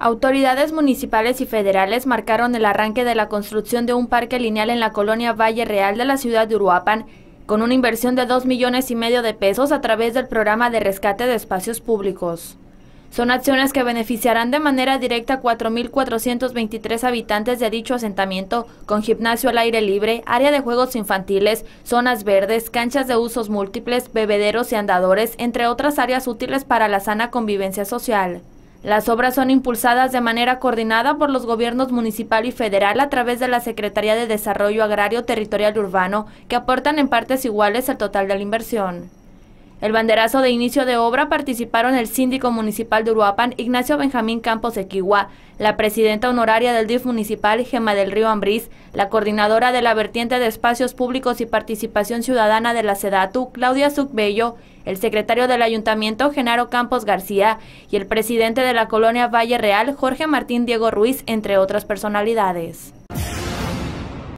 Autoridades municipales y federales marcaron el arranque de la construcción de un parque lineal en la colonia Valle Real de la ciudad de Uruapan, con una inversión de 2 millones y medio de pesos a través del programa de rescate de espacios públicos. Son acciones que beneficiarán de manera directa a 4.423 habitantes de dicho asentamiento, con gimnasio al aire libre, área de juegos infantiles, zonas verdes, canchas de usos múltiples, bebederos y andadores, entre otras áreas útiles para la sana convivencia social. Las obras son impulsadas de manera coordinada por los gobiernos municipal y federal a través de la Secretaría de Desarrollo Agrario Territorial Urbano, que aportan en partes iguales el total de la inversión. El banderazo de inicio de obra participaron el síndico municipal de Uruapan, Ignacio Benjamín Campos Equigua, la presidenta honoraria del DIF municipal, Gema del Río Ambrís, la coordinadora de la vertiente de espacios públicos y participación ciudadana de la SEDATU, Claudia Zucbello, el secretario del ayuntamiento, Genaro Campos García, y el presidente de la colonia Valle Real, Jorge Martín Diego Ruiz, entre otras personalidades.